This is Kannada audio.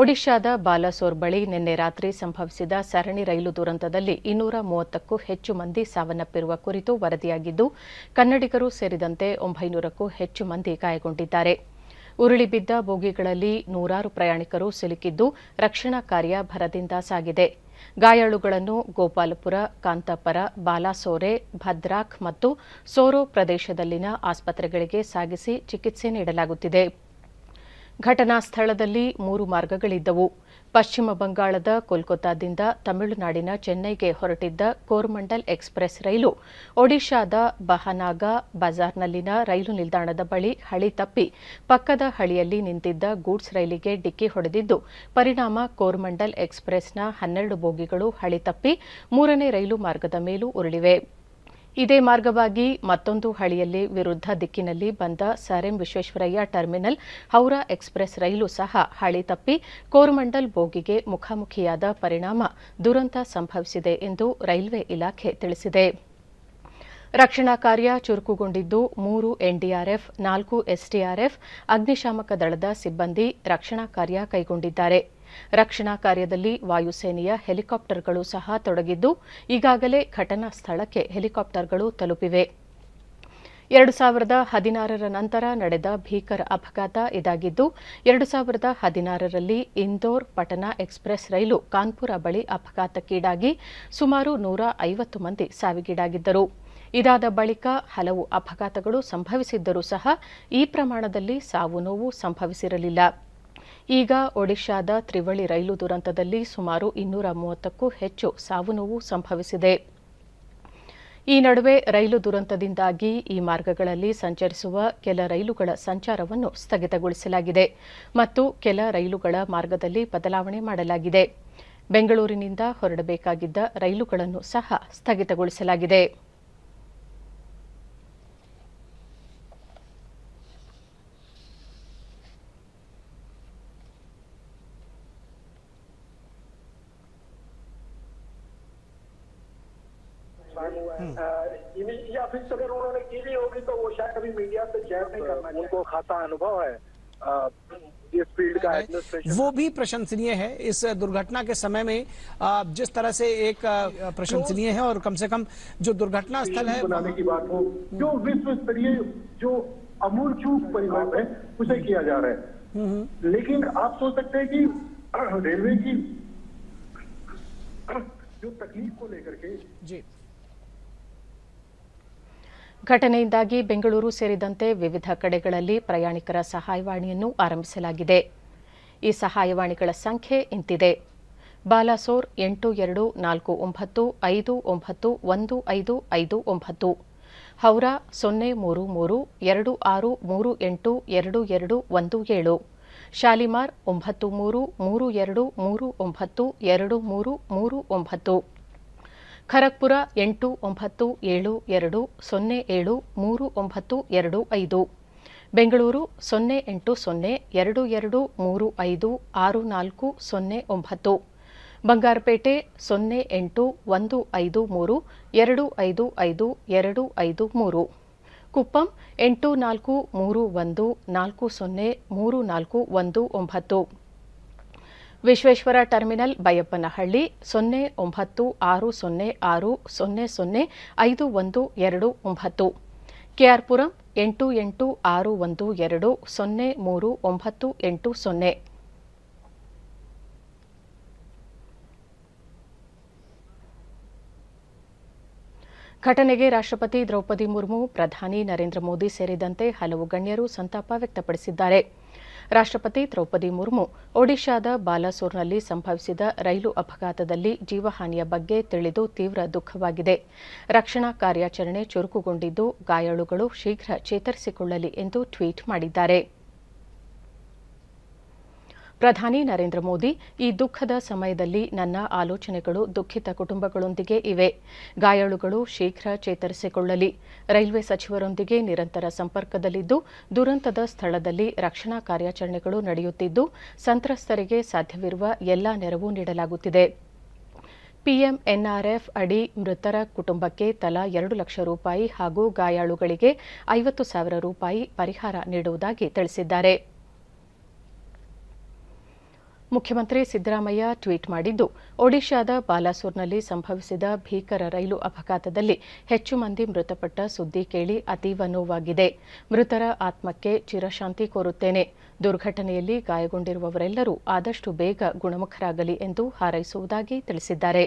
ಒಡಿಶಾದ ಬಾಲಾಸೋರ್ ಬಳಿ ನಿನ್ನೆ ರಾತ್ರಿ ಸಂಭವಿಸಿದ ಸರಣಿ ರೈಲು ದುರಂತದಲ್ಲಿ ಇನ್ನೂರ ಮೂವತ್ತಕ್ಕೂ ಹೆಚ್ಚು ಮಂದಿ ಸಾವನ್ನಪ್ಪಿರುವ ಕುರಿತು ವರದಿಯಾಗಿದ್ದು ಕನ್ನಡಿಗರು ಸೇರಿದಂತೆ ಒಂಬೈನೂರಕ್ಕೂ ಹೆಚ್ಚು ಮಂದಿ ಗಾಯಗೊಂಡಿದ್ದಾರೆ ಉರುಳಿಬಿದ್ದ ಬೋಗಿಗಳಲ್ಲಿ ನೂರಾರು ಪ್ರಯಾಣಿಕರು ಸಿಲುಕಿದ್ದು ರಕ್ಷಣಾ ಕಾರ್ಯ ಭರದಿಂದ ಸಾಗಿದೆ ಗಾಯಾಳುಗಳನ್ನು ಗೋಪಾಲಪುರ ಕಾಂತಾಪರ ಬಾಲಾಸೋರೆ ಭದ್ರಾಕ್ ಮತ್ತು ಸೋರೋ ಪ್ರದೇಶದಲ್ಲಿನ ಆಸ್ಪತ್ರೆಗಳಿಗೆ ಸಾಗಿಸಿ ಚಿಕಿತ್ಸೆ ನೀಡಲಾಗುತ್ತಿದೆ ಘಟನಾ ಸ್ಥಳದಲ್ಲಿ ಮೂರು ಮಾರ್ಗಗಳಿದ್ದವು ಪಶ್ಚಿಮ ಬಂಗಾಳದ ಕೋಲ್ಕತ್ತಾದಿಂದ ತಮಿಳುನಾಡಿನ ಚೆನ್ನೈಗೆ ಹೊರಟಿದ್ದ ಕೋರ್ಮಂಡಲ್ ಎಕ್ಸ್ಪ್ರೆಸ್ ರೈಲು ಒಡಿಶಾದ ಬಹನಾಗ ಬಜಾರ್ನಲ್ಲಿನ ರೈಲು ನಿಲ್ದಾಣದ ಬಳಿ ಹಳಿ ತಪ್ಪಿ ಪಕ್ಕದ ಹಳಿಯಲ್ಲಿ ನಿಂತಿದ್ದ ಗೂಡ್ಸ್ ರೈಲಿಗೆ ಡಿಕ್ಕಿ ಹೊಡೆದಿದ್ದು ಪರಿಣಾಮ ಕೋರ್ಮಂಡಲ್ ಎಕ್ಸ್ಪ್ರೆಸ್ನ ಹನ್ನೆರಡು ಬೋಗಿಗಳು ಹಳಿ ತಪ್ಪಿ ಮೂರನೇ ರೈಲು ಮಾರ್ಗದ ಮೇಲೂ ಉರುಳಿವೆ ಇದೇ ಮಾರ್ಗವಾಗಿ ಮತ್ತೊಂದು ಹಳಿಯಲ್ಲಿ ವಿರುದ್ಧ ದಿಕ್ಕಿನಲ್ಲಿ ಬಂದ Sir Visvesvaraya terminal Howrah express ರೈಲು ಸಹ ಹಳಿ ತಪ್ಪಿ ಕೋರ್ಮಂಡಲ್ ಬೋಗಿಗೆ ಮುಖಾಮುಖಿಯಾದ ಪರಿಣಾಮ ದುರಂತ ಸಂಭವಿಸಿದೆ ಎಂದು ರೈಲ್ವೆ ಇಲಾಖೆ ತಿಳಿಸಿದೆ ರಕ್ಷಣಾ ಕಾರ್ಯ ಚುರುಕುಗೊಂಡಿದ್ದು ಮೂರು ಎನ್ಡಿಆರ್ಎಫ್ ನಾಲ್ಕು ಎಸ್ಡಿಆರ್ಎಫ್ ಅಗ್ನಿಶಾಮಕ ದಳದ ಸಿಬ್ಬಂದಿ ರಕ್ಷಣಾ ಕಾರ್ಯ ಕೈಗೊಂಡಿದ್ದಾರೆ ರಕ್ಷಣಾ ಕಾರ್ಯದಲ್ಲಿ ವಾಯುಸೇನೆಯ ಹೆಲಿಕಾಪ್ಟರ್ಗಳು ಸಹ ತೊಡಗಿದ್ದು ಈಗಾಗಲೇ ಘಟನಾ ಸ್ಥಳಕ್ಕೆ ಹೆಲಿಕಾಪ್ಟರ್ಗಳು ತಲುಪಿವೆ ಎರಡು ಸಾವಿರದ ಹದಿನಾರರ ನಂತರ ನಡೆದ ಭೀಕರ ಅಪಘಾತ ಇದಾಗಿದ್ದು ಎರಡು ಸಾವಿರದ ಹದಿನಾರರಲ್ಲಿ ಇಂದೋರ್ ಪಟನಾ ಎಕ್ಸ್ಪ್ರೆಸ್ ರೈಲು ಕಾನ್ಪುರ ಬಳಿ ಅಪಘಾತಕ್ಕೀಡಾಗಿ ಸುಮಾರು ನೂರ ಐವತ್ತು ಮಂದಿ ಸಾವಿಗೀಡಾಗಿದ್ದರು ಇದಾದ ಬಳಿಕ ಹಲವು ಅಪಘಾತಗಳು ಸಂಭವಿಸಿದ್ದರೂ ಸಹ ಈ ಪ್ರಮಾಣದಲ್ಲಿ ಸಾವು ನೋವು ಸಂಭವಿಸಿರಲಿಲ್ಲ ಈಗ ಒಡಿಶಾದ ತ್ರಿವಳಿ ರೈಲು ದುರಂತದಲ್ಲಿ ಸುಮಾರು ಇನ್ನೂರ ಮೂವತ್ತಕ್ಕೂ ಹೆಚ್ಚು ಸಾವು ನೋವು ಸಂಭವಿಸಿದೆ ಈ ನಡುವೆ ರೈಲು ದುರಂತದಿಂದಾಗಿ ಈ ಮಾರ್ಗಗಳಲ್ಲಿ ಸಂಚರಿಸುವ ಕೆಲ ರೈಲುಗಳ ಸಂಚಾರವನ್ನು ಸ್ಥಗಿತಗೊಳಿಸಲಾಗಿದೆ ಮತ್ತು ಕೆಲ ರೈಲುಗಳ ಮಾರ್ಗದಲ್ಲಿ ಬದಲಾವಣೆ ಮಾಡಲಾಗಿದೆ ಬೆಂಗಳೂರಿನಿಂದ ಹೊರಡಬೇಕಾಗಿದ್ದ ರೈಲುಗಳನ್ನು ಸಹ ಸ್ಥಗಿತಗೊಳಿಸಲಾಗಿದೆ काम हुआ है हम्म। हाँ, या फिर अगर उन्होंने की भी होगी तो वो शायद कभी मीडिया से शेयर नहीं करना तो उनको खाता अनुभव है का वो भी प्रशंसनीय है इस दुर्घटना के समय में जिस तरह से एक प्रशंसनीय है और कम से कम जो दुर्घटना स्थल है बनाने की बात हो जो हम्म। विश्व स्तरीय जो अमूल चूक परिवर्तन है उसे किया जा रहा है हम्म, लेकिन आप सोच सकते हैं कि रेलवे की जो तकलीफ को लेकर के जी ಘಟನೆಯಿಂದಾಗಿ ಬೆಂಗಳೂರು ಸೇರಿದಂತೆ ವಿವಿಧ ಕಡೆಗಳಲ್ಲಿ ಪ್ರಯಾಣಿಕರ ಸಹಾಯವಾಣಿಯನ್ನು ಆರಂಭಿಸಲಾಗಿದೆ ಈ ಸಹಾಯವಾಣಿಗಳ ಸಂಖ್ಯೆ ಇಂತಿದೆ ಬಾಲಾಸೋರ್ ಎಂಟು ಎರಡು ನಾಲ್ಕು ಒಂಬತ್ತು ಐದು ಒಂಬತ್ತು ಒಂದು ಐದು ಐದು ಒಂಬತ್ತು ಹೌರಾ ಸೊನ್ನೆ ಮೂರು ಮೂರು ಎರಡು ಆರು ಮೂರು ಎಂಟು ಎರಡು ಎರಡು ಒಂದು ಏಳು ಶಾಲಿಮಾರ್ ಒಂಬತ್ತು ಮೂರು ಮೂರು ಎರಡು ಮೂರು ಒಂಬತ್ತು ಎರಡು ಮೂರು ಮೂರು ಒಂಬತ್ತು ಖರಗ್ಪುರ ಎಂಟು ಒಂಬತ್ತು ಏಳು ಎರಡು ಸೊನ್ನೆ ಏಳು ಮೂರು ಒಂಬತ್ತು ಎರಡು ಐದು ಬೆಂಗಳೂರು ಸೊನ್ನೆ ಎಂಟು ಸೊನ್ನೆ ಎರಡು ಎರಡು ಮೂರು ಐದು ಆರು ನಾಲ್ಕು ಸೊನ್ನೆ ಒಂಬತ್ತು ಬಂಗಾರಪೇಟೆ ಸೊನ್ನೆ ಎಂಟು ಒಂದು ಐದು ಮೂರು ಎರಡು ಐದು ಐದು ಎರಡು ಐದು ಮೂರು ಕುಪ್ಪಂ ಎಂಟು ನಾಲ್ಕು ಮೂರು ಒಂದು ನಾಲ್ಕು ಸೊನ್ನೆ ಮೂರು ನಾಲ್ಕು ಒಂದು ಒಂಬತ್ತು ವಿಶ್ವೇಶ್ವರ ಟರ್ಮಿನಲ್ ಬೈಯಪ್ಪನಹಳ್ಳಿ ಸೊನ್ನೆ ಒಂಬತ್ತು ಆರು ಸೊನ್ನೆ ಆರು ಸೊನ್ನೆ ಸೊನ್ನೆ ಐದು ಒಂದು ಎರಡು ಒಂಬತ್ತು ಕೆಆರ್ಪುರಂ ಎಂಟು ಎಂಟು ಆರು ಒಂದು ಎರಡು ಸೊನ್ನೆ ಮೂರು ಒಂಬತ್ತು ಎಂಟು ಸೊನ್ನೆ ಘಟನೆಗೆ ರಾಷ್ಟಪತಿ ದ್ರೌಪದಿ ಮುರ್ಮು ಪ್ರಧಾನಿ ನರೇಂದ್ರ ಮೋದಿ ಸೇರಿದಂತೆ ಹಲವು ಗಣ್ಯರು ಸಂತಾಪ ವ್ಯಕ್ತಪಡಿಸಿದ್ದಾರೆ ರಾಷ್ಟ್ರಪತಿ ದ್ರೌಪದಿ ಮುರ್ಮು ಒಡಿಶಾದ ಬಾಲಾಸೋರ್ನಲ್ಲಿ ಸಂಭವಿಸಿದ ರೈಲು ಅಪಘಾತದಲ್ಲಿ ಜೀವಹಾನಿಯ ಬಗ್ಗೆ ತಿಳಿದು ತೀವ್ರ ದುಃಖವಾಗಿದೆ ರಕ್ಷಣಾ ಕಾರ್ಯಾಚರಣೆ ಚುರುಕುಗೊಂಡಿದ್ದು ಗಾಯಾಳುಗಳು ಶೀಘ್ರ ಚೇತರಿಸಿಕೊಳ್ಳಲಿ ಎಂದು ಟ್ವೀಟ್ ಮಾಡಿದ್ದಾರೆ ಪ್ರಧಾನಿ ನರೇಂದ್ರ ಮೋದಿ ಈ ದುಃಖದ ಸಮಯದಲ್ಲಿ ನನ್ನ ಆಲೋಚನೆಗಳು ದುಃಖಿತ ಕುಟುಂಬಗಳೊಂದಿಗೆ ಇವೆ ಗಾಯಾಳುಗಳು ಶೀಘ್ರ ಚೇತರಿಸಿಕೊಳ್ಳಲಿ ರೈಲ್ವೆ ಸಚಿವರೊಂದಿಗೆ ನಿರಂತರ ಸಂಪರ್ಕದಲ್ಲಿದ್ದು ದುರಂತದ ಸ್ಥಳದಲ್ಲಿ ರಕ್ಷಣಾ ಕಾರ್ಯಾಚರಣೆಗಳು ನಡೆಯುತ್ತಿದ್ದು ಸಂತ್ರಸ್ತರಿಗೆ ಸಾಧ್ಯವಿರುವ ಎಲ್ಲಾ ನೆರವು ನೀಡಲಾಗುತ್ತಿದೆ ಪಿಎಂ ಎನ್ಆರ್ಎಫ್ ಅಡಿ ಮೃತರ ಕುಟುಂಬಕ್ಕೆ ತಲಾ ಎರಡು ಲಕ್ಷ ರೂಪಾಯಿ ಹಾಗೂ ಗಾಯಾಳುಗಳಿಗೆ ಐವತ್ತು ಸಾವಿರ ರೂಪಾಯಿ ಪರಿಹಾರ ನೀಡುವುದಾಗಿ ತಿಳಿಸಿದ್ದಾರೆ ಮುಖ್ಯಮಂತ್ರಿ ಸಿದ್ದರಾಮಯ್ಯ ಟ್ವೀಟ್ ಮಾಡಿದ್ದು ಒಡಿಶಾದ ಬಾಲಾಸೂರ್ನಲ್ಲಿ ಸಂಭವಿಸಿದ ಭೀಕರ ರೈಲು ಅಪಘಾತದಲ್ಲಿ ಹೆಚ್ಚು ಮಂದಿ ಮೃತಪಟ್ಟ ಸುದ್ದಿ ಕೇಳಿ ಅತೀವ ನೋವಾಗಿದೆ ಮೃತರ ಆತ್ಮಕ್ಕೆ ಚಿರಶಾಂತಿ ಕೋರುತ್ತೇನೆ ದುರ್ಘಟನೆಯಲ್ಲಿ ಗಾಯಗೊಂಡಿರುವವರೆಲ್ಲರೂ ಆದಷ್ಟು ಬೇಗ ಗುಣಮುಖರಾಗಲಿ ಎಂದು ಹಾರೈಸುವುದಾಗಿ ತಿಳಿಸಿದ್ದಾರೆ